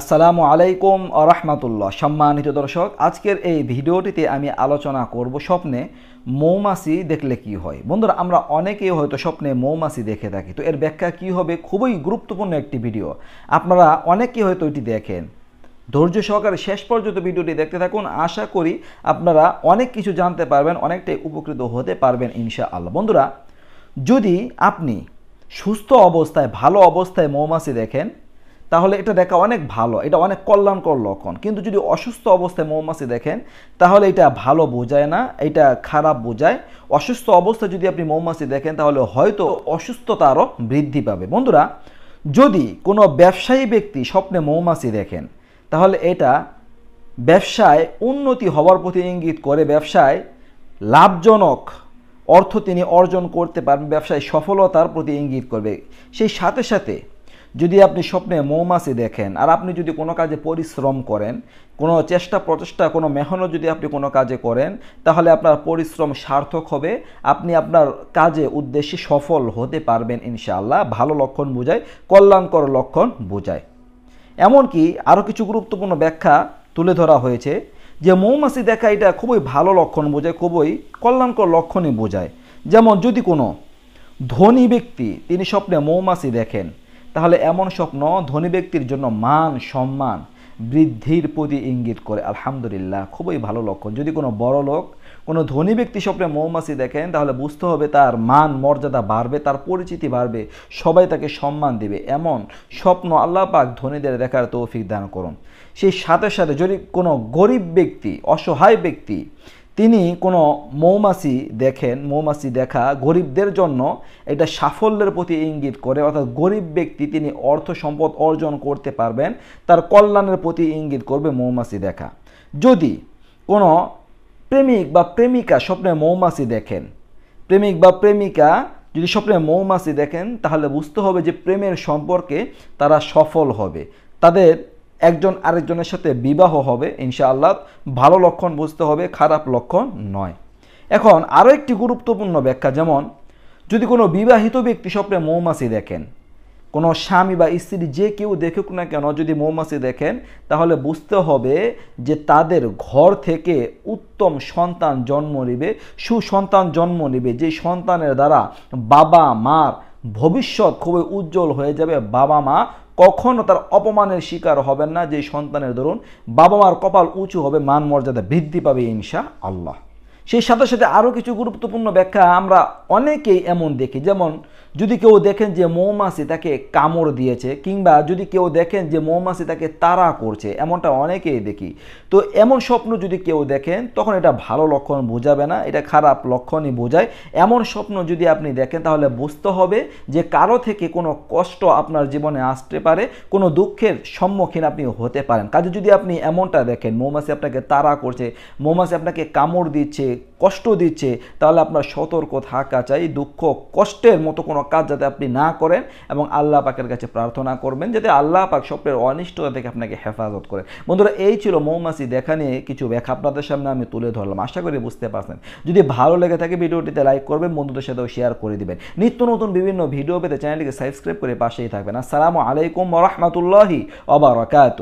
আসসালামু আলাইকুম রহমাতুল্লাহ সম্মানিত দর্শক আজকের এই ভিডিওটিতে আমি আলোচনা করব স্বপ্নে মৌমাছি দেখলে কি হয় বন্ধুরা আমরা অনেকেই হয়তো স্বপ্নে মৌমাছি দেখে থাকি তো এর ব্যাখ্যা কি হবে খুবই গুরুত্বপূর্ণ একটি ভিডিও আপনারা অনেকেই হয়তো এটি দেখেন ধৈর্য সহকারে শেষ পর্যন্ত ভিডিওটি দেখতে থাকুন আশা করি আপনারা অনেক কিছু জানতে পারবেন অনেকটাই উপকৃত হতে পারবেন ইনশা আল্লাহ বন্ধুরা যদি আপনি সুস্থ অবস্থায় ভালো অবস্থায় মৌমাছি দেখেন তাহলে এটা দেখা অনেক ভালো এটা অনেক কল্যাণকর লক্ষণ কিন্তু যদি অসুস্থ অবস্থায় মৌমাছি দেখেন তাহলে এটা ভালো বোঝায় না এটা খারাপ বোঝায় অসুস্থ অবস্থায় যদি আপনি মৌমাছি দেখেন তাহলে হয়তো অসুস্থতা আরও বৃদ্ধি পাবে বন্ধুরা যদি কোনো ব্যবসায়ী ব্যক্তি স্বপ্নে মৌমাছি দেখেন তাহলে এটা ব্যবসায় উন্নতি হওয়ার প্রতি ইঙ্গিত করে ব্যবসায় লাভজনক অর্থ তিনি অর্জন করতে পারবেন ব্যবসায় সফলতার প্রতি ইঙ্গিত করবে সেই সাথে সাথে যদি আপনি স্বপ্নে মৌমাছি দেখেন আর আপনি যদি কোনো কাজে পরিশ্রম করেন কোনো চেষ্টা প্রচেষ্টা কোনো মেহনত যদি আপনি কোনো কাজে করেন তাহলে আপনার পরিশ্রম সার্থক হবে আপনি আপনার কাজে উদ্দেশ্যে সফল হতে পারবেন ইনশাআল্লাহ ভালো লক্ষণ বোঝায় কল্যাণকর লক্ষণ বোঝায় এমনকি আরও কিছু গুরুত্বপূর্ণ ব্যাখ্যা তুলে ধরা হয়েছে যে মৌমাছি দেখা এটা খুবই ভালো লক্ষণ বোঝায় খুবই কল্যাণকর লক্ষণই বোঝায় যেমন যদি কোনো ধনী ব্যক্তি তিনি স্বপ্নে মৌমাছি দেখেন তাহলে এমন স্বপ্ন ধনী ব্যক্তির জন্য মান সম্মান বৃদ্ধির প্রতি ইঙ্গিত করে আলহামদুলিল্লাহ খুবই ভালো লক্ষণ যদি কোনো বড় লোক কোনো ধনী ব্যক্তি স্বপ্নে মৌমাছি দেখেন তাহলে বুঝতে হবে তার মান মর্যাদা বাড়বে তার পরিচিতি বাড়বে সবাই তাকে সম্মান দেবে এমন স্বপ্ন আল্লাহ পাক ধনীদের দেখার তৌফিক দান করুন সেই সাথে সাথে যদি কোনো গরিব ব্যক্তি অসহায় ব্যক্তি তিনি কোনো মৌমাছি দেখেন মৌমাছি দেখা গরিবদের জন্য এটা সাফল্যের প্রতি ইঙ্গিত করে অর্থাৎ গরিব ব্যক্তি তিনি অর্থ সম্পদ অর্জন করতে পারবেন তার কল্যাণের প্রতি ইঙ্গিত করবে মৌমাছি দেখা যদি কোনো প্রেমিক বা প্রেমিকা স্বপ্নে মৌমাছি দেখেন প্রেমিক বা প্রেমিকা যদি স্বপ্নে মৌমাছি দেখেন তাহলে বুঝতে হবে যে প্রেমের সম্পর্কে তারা সফল হবে তাদের একজন আরেকজনের সাথে বিবাহ হবে ইনশাআল্লাহ ভালো লক্ষণ বুঝতে হবে খারাপ লক্ষণ নয় এখন আরও একটি গুরুত্বপূর্ণ ব্যাখ্যা যেমন যদি কোনো বিবাহিত ব্যক্তি স্বপ্নে মৌমাছি দেখেন কোনো স্বামী বা স্ত্রী যে কেউ দেখুক না কেন যদি মৌমাছি দেখেন তাহলে বুঝতে হবে যে তাদের ঘর থেকে উত্তম সন্তান জন্ম নেবে সুসন্তান জন্ম নেবে যে সন্তানের দ্বারা বাবা মার ভবিষ্যৎ খুবই উজ্জ্বল হয়ে যাবে বাবা মা কখনো তার অপমানের শিকার হবেন না যে সন্তানের ধরুন বাবা মার কপাল উঁচু হবে মান মর্যাদা বৃদ্ধি পাবে ইনশা আল্লাহ সেই সাথে সাথে আরও কিছু গুরুত্বপূর্ণ ব্যাখ্যা আমরা অনেকেই এমন দেখি যেমন যদি কেউ দেখেন যে মৌমাছি তাকে কামড় দিয়েছে কিংবা যদি কেউ দেখেন যে মৌমাছি তাকে তাড়া করছে এমনটা অনেকেই দেখি তো এমন স্বপ্ন যদি কেউ দেখেন তখন এটা ভালো লক্ষণ বোঝাবে না এটা খারাপ লক্ষণই বোঝায় এমন স্বপ্ন যদি আপনি দেখেন তাহলে বুঝতে হবে যে কারো থেকে কোনো কষ্ট আপনার জীবনে আসতে পারে কোনো দুঃখের সম্মুখীন আপনি হতে পারেন কাজে যদি আপনি এমনটা দেখেন মৌমাছি আপনাকে তাড়া করছে মৌমাছি আপনাকে কামড় দিচ্ছে কষ্ট দিচ্ছে তাহলে আপনার সতর্ক থাকা চাই দুঃখ কষ্টের মতো কোনো কাজ যাতে আপনি না করেন এবং আল্লাহ পাকের কাছে প্রার্থনা করবেন যাতে আল্লাহ পাক স্বপ্নের অনিষ্টতা থেকে আপনাকে হেফাজত করেন বন্ধুরা এই ছিল মৌমাছি দেখা নিয়ে কিছু ব্যাখ্যা আপনাদের সামনে আমি তুলে ধরলাম আশা করি বুঝতে পারছেন যদি ভালো লেগে থাকে ভিডিওটিতে লাইক করবেন বন্ধুদের সাথেও শেয়ার করে দিবেন নিত্য নতুন বিভিন্ন ভিডিও পেতে চ্যানেলটিকে সাবস্ক্রাইব করে পাশেই থাকবেন আসসালামু আলাইকুম রহমতুল্লাহি অবরাকাত